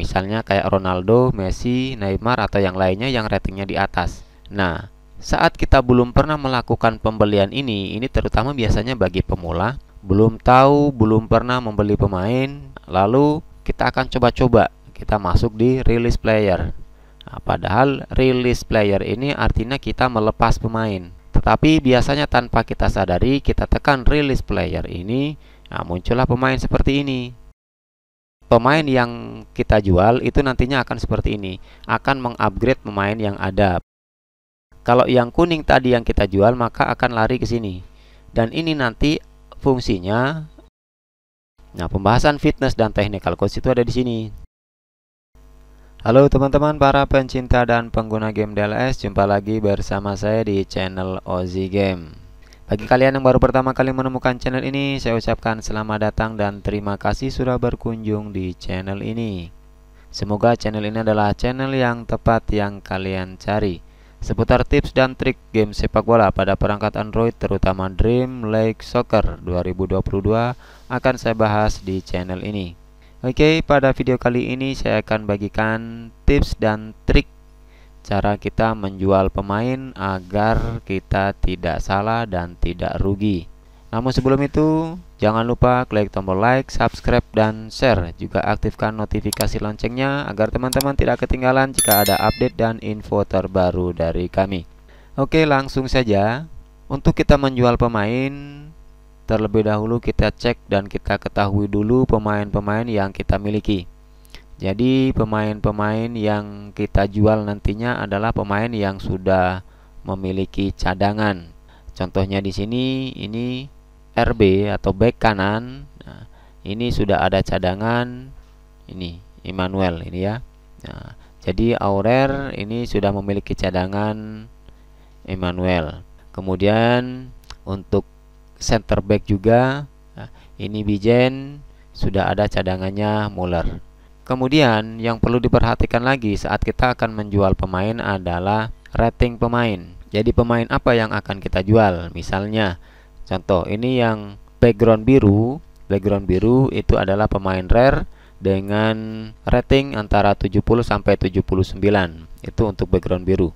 Misalnya kayak Ronaldo, Messi, Neymar atau yang lainnya yang ratingnya di atas. Nah, saat kita belum pernah melakukan pembelian ini, ini terutama biasanya bagi pemula, belum tahu, belum pernah membeli pemain, lalu kita akan coba-coba kita masuk di release player. Nah, padahal release player ini artinya kita melepas pemain. Tetapi biasanya tanpa kita sadari, kita tekan release player ini, nah muncullah pemain seperti ini pemain yang kita jual itu nantinya akan seperti ini, akan mengupgrade pemain yang ada. Kalau yang kuning tadi yang kita jual maka akan lari ke sini. Dan ini nanti fungsinya Nah, pembahasan fitness dan technical coach itu ada di sini. Halo teman-teman para pencinta dan pengguna game DLS, jumpa lagi bersama saya di channel Ozi Game. Bagi kalian yang baru pertama kali menemukan channel ini, saya ucapkan selamat datang dan terima kasih sudah berkunjung di channel ini. Semoga channel ini adalah channel yang tepat yang kalian cari. Seputar tips dan trik game sepak bola pada perangkat Android terutama Dream League Soccer 2022 akan saya bahas di channel ini. Oke, pada video kali ini saya akan bagikan tips dan trik cara kita menjual pemain agar kita tidak salah dan tidak rugi. Namun sebelum itu, jangan lupa klik tombol like, subscribe, dan share. Juga aktifkan notifikasi loncengnya agar teman-teman tidak ketinggalan jika ada update dan info terbaru dari kami. Oke langsung saja, untuk kita menjual pemain, terlebih dahulu kita cek dan kita ketahui dulu pemain-pemain yang kita miliki. Jadi pemain-pemain yang kita jual nantinya adalah pemain yang sudah memiliki cadangan. Contohnya di sini ini RB atau back kanan. Nah, ini sudah ada cadangan ini Immanuel ini ya. Nah, jadi Aurer ini sudah memiliki cadangan Immanuel. Kemudian untuk center back juga nah, ini Bijen sudah ada cadangannya Muller. Kemudian yang perlu diperhatikan lagi saat kita akan menjual pemain adalah rating pemain. Jadi pemain apa yang akan kita jual? Misalnya, contoh ini yang background biru. Background biru itu adalah pemain rare dengan rating antara 70 sampai 79. Itu untuk background biru.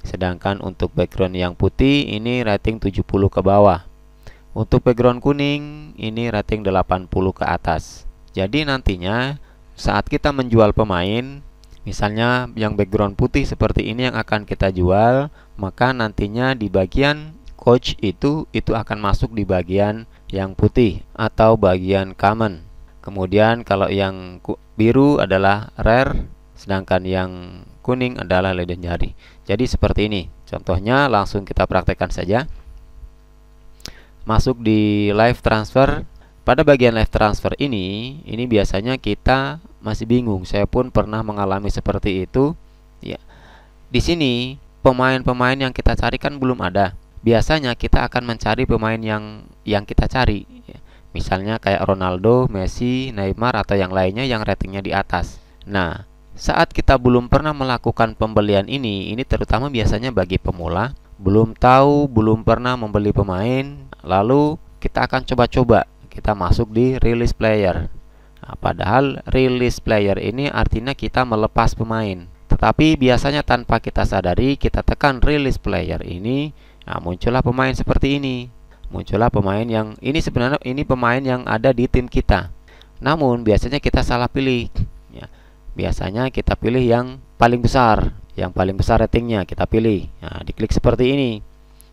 Sedangkan untuk background yang putih ini rating 70 ke bawah. Untuk background kuning ini rating 80 ke atas. Jadi nantinya saat kita menjual pemain, misalnya yang background putih seperti ini yang akan kita jual, maka nantinya di bagian coach itu itu akan masuk di bagian yang putih atau bagian common. Kemudian kalau yang biru adalah rare, sedangkan yang kuning adalah legendary Jadi seperti ini. Contohnya langsung kita praktekkan saja. Masuk di live transfer pada bagian live transfer ini, ini biasanya kita masih bingung. Saya pun pernah mengalami seperti itu. Ya. Di sini pemain-pemain yang kita cari kan belum ada. Biasanya kita akan mencari pemain yang yang kita cari. Ya. Misalnya kayak Ronaldo, Messi, Neymar atau yang lainnya yang ratingnya di atas. Nah, saat kita belum pernah melakukan pembelian ini, ini terutama biasanya bagi pemula, belum tahu, belum pernah membeli pemain, lalu kita akan coba-coba kita masuk di release player. Nah, padahal release player ini artinya kita melepas pemain. Tetapi biasanya tanpa kita sadari kita tekan release player ini, nah muncullah pemain seperti ini. Muncullah pemain yang ini sebenarnya ini pemain yang ada di tim kita. Namun biasanya kita salah pilih. Ya, biasanya kita pilih yang paling besar, yang paling besar ratingnya kita pilih. Nah, diklik seperti ini.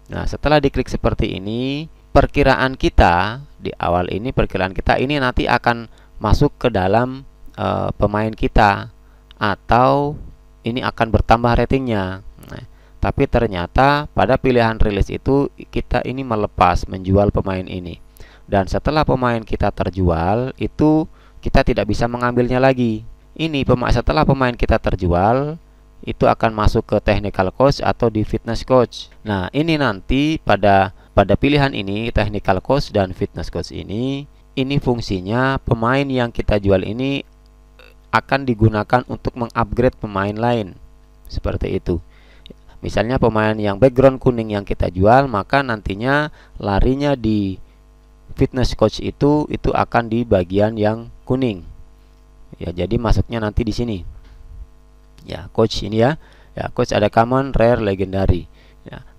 Nah, setelah diklik seperti ini, perkiraan kita di awal ini perkiraan kita ini nanti akan masuk ke dalam e, pemain kita atau ini akan bertambah ratingnya. Nah, tapi ternyata pada pilihan rilis itu kita ini melepas menjual pemain ini. Dan setelah pemain kita terjual itu kita tidak bisa mengambilnya lagi. Ini setelah pemain kita terjual itu akan masuk ke technical coach atau di fitness coach. Nah, ini nanti pada pada pilihan ini, technical coach dan fitness coach ini, ini fungsinya pemain yang kita jual ini eh, akan digunakan untuk mengupgrade pemain lain. Seperti itu. Misalnya pemain yang background kuning yang kita jual, maka nantinya larinya di fitness coach itu itu akan di bagian yang kuning. Ya, jadi masuknya nanti di sini. Ya, coach ini ya. Ya, coach ada common, rare, legendary.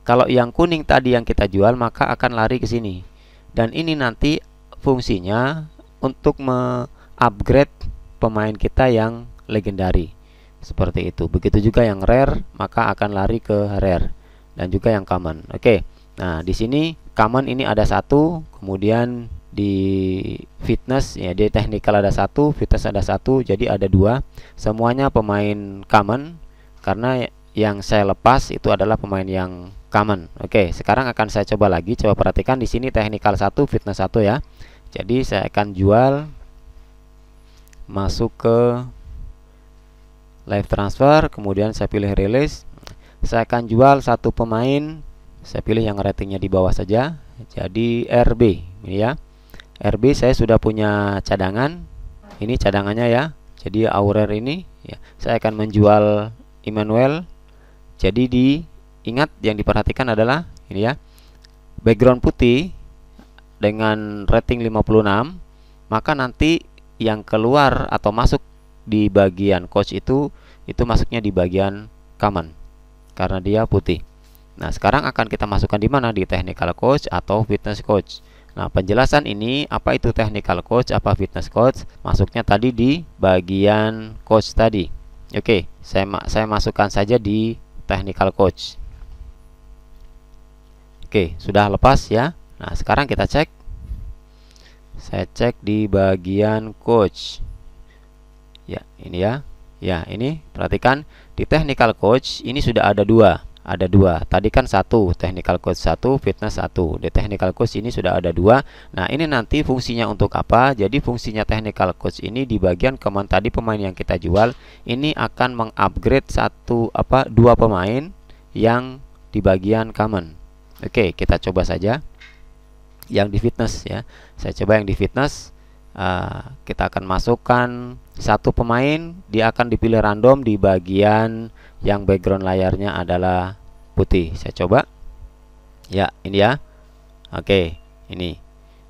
Kalau yang kuning tadi yang kita jual maka akan lari ke sini. Dan ini nanti fungsinya untuk mengupgrade pemain kita yang legendari. Seperti itu. Begitu juga yang rare maka akan lari ke rare dan juga yang common. Oke. Nah, di sini common ini ada satu, kemudian di fitness ya di technical ada satu, fitness ada satu, jadi ada dua. Semuanya pemain common karena yang saya lepas itu adalah pemain yang common. Oke, sekarang akan saya coba lagi. Coba perhatikan di sini technical 1, fitness 1 ya. Jadi saya akan jual masuk ke live transfer, kemudian saya pilih release. Saya akan jual satu pemain. Saya pilih yang ratingnya di bawah saja. Jadi RB ini ya. RB saya sudah punya cadangan. Ini cadangannya ya. Jadi Aurer ini ya. Saya akan menjual Immanuel jadi diingat yang diperhatikan adalah ini ya. Background putih dengan rating 56, maka nanti yang keluar atau masuk di bagian coach itu itu masuknya di bagian common karena dia putih. Nah, sekarang akan kita masukkan di mana? Di technical coach atau fitness coach. Nah, penjelasan ini apa itu technical coach, apa fitness coach? Masuknya tadi di bagian coach tadi. Oke, saya saya masukkan saja di technical coach. Oke, sudah lepas ya. Nah, sekarang kita cek. Saya cek di bagian coach. Ya, ini ya. Ya, ini perhatikan di technical coach ini sudah ada dua ada dua tadi kan satu technical coach satu fitness satu di technical coach ini sudah ada dua nah ini nanti fungsinya untuk apa jadi fungsinya technical coach ini di bagian kemana tadi pemain yang kita jual ini akan mengupgrade satu apa dua pemain yang di bagian common oke kita coba saja yang di fitness ya saya coba yang di fitness Ah, kita akan masukkan satu pemain dia akan dipilih random di bagian yang background layarnya adalah putih saya coba ya ini ya oke ini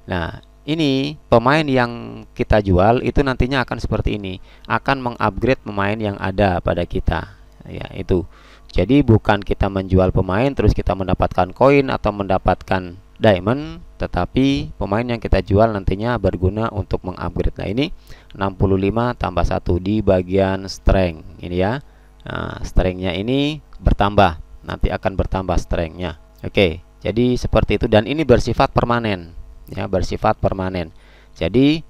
nah ini pemain yang kita jual itu nantinya akan seperti ini akan mengupgrade pemain yang ada pada kita ya itu jadi bukan kita menjual pemain terus kita mendapatkan koin atau mendapatkan diamond tetapi pemain yang kita jual nantinya berguna untuk mengupgrade nah ini 65 tambah 1 di bagian strength ini ya nah, strengthnya ini bertambah nanti akan bertambah strengthnya oke jadi seperti itu dan ini bersifat permanen ya bersifat permanen jadi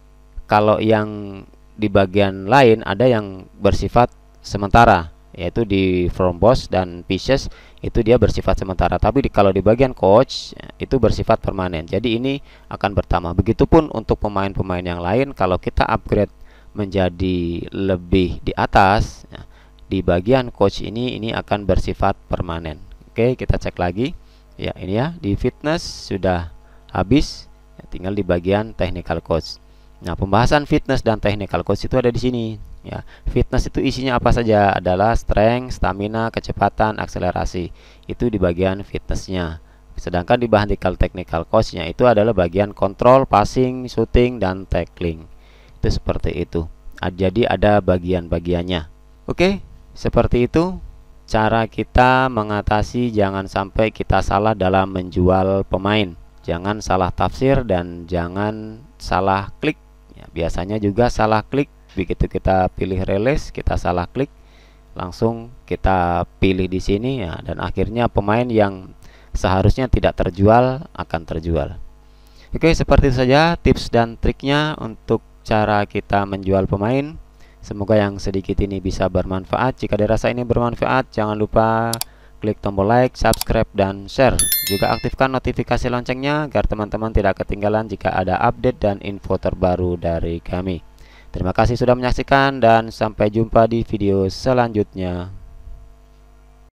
kalau yang di bagian lain ada yang bersifat sementara yaitu di thrombos dan pieces itu dia bersifat sementara tapi di, kalau di bagian coach itu bersifat permanen jadi ini akan bertambah begitupun untuk pemain-pemain yang lain kalau kita upgrade menjadi lebih di atas ya, di bagian coach ini ini akan bersifat permanen oke kita cek lagi ya ini ya di fitness sudah habis ya, tinggal di bagian technical coach nah pembahasan fitness dan technical coach itu ada di sini ya fitness itu isinya apa saja adalah strength stamina kecepatan akselerasi itu di bagian fitnessnya sedangkan di bahan technical technical coachnya itu adalah bagian kontrol passing shooting dan tackling itu seperti itu jadi ada bagian-bagiannya oke seperti itu cara kita mengatasi jangan sampai kita salah dalam menjual pemain jangan salah tafsir dan jangan salah klik ya, biasanya juga salah klik begitu kita pilih release kita salah klik langsung kita pilih di sini ya dan akhirnya pemain yang seharusnya tidak terjual akan terjual Oke seperti itu saja tips dan triknya untuk cara kita menjual pemain Semoga yang sedikit ini bisa bermanfaat Jika dirasa ini bermanfaat jangan lupa klik tombol like, subscribe, dan share Juga aktifkan notifikasi loncengnya agar teman-teman tidak ketinggalan jika ada update dan info terbaru dari kami Terima kasih sudah menyaksikan dan sampai jumpa di video selanjutnya.